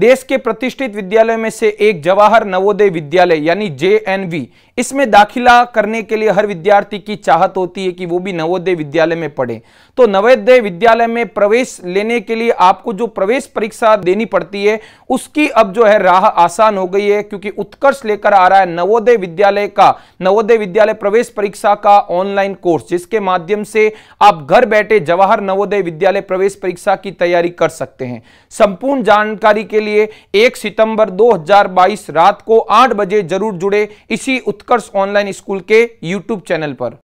देश के प्रतिष्ठित विद्यालय में से एक जवाहर नवोदय विद्यालय यानी जे इसमें दाखिला करने के लिए हर विद्यार्थी की चाहत होती है कि वो भी नवोदय विद्यालय में पढ़े तो नवोदय विद्यालय में प्रवेश लेने के लिए आपको जो प्रवेश परीक्षा देनी पड़ती है उसकी अब जो है राह आसान हो गई है क्योंकि उत्कर्ष लेकर आ रहा है नवोदय विद्यालय का नवोदय विद्यालय प्रवेश परीक्षा का ऑनलाइन कोर्स जिसके माध्यम से आप घर बैठे जवाहर नवोदय विद्यालय प्रवेश परीक्षा की तैयारी कर सकते हैं संपूर्ण जानकारी के लिए लिए 1 सितंबर 2022 रात को 8 बजे जरूर जुड़े इसी उत्कर्ष ऑनलाइन स्कूल के यूट्यूब चैनल पर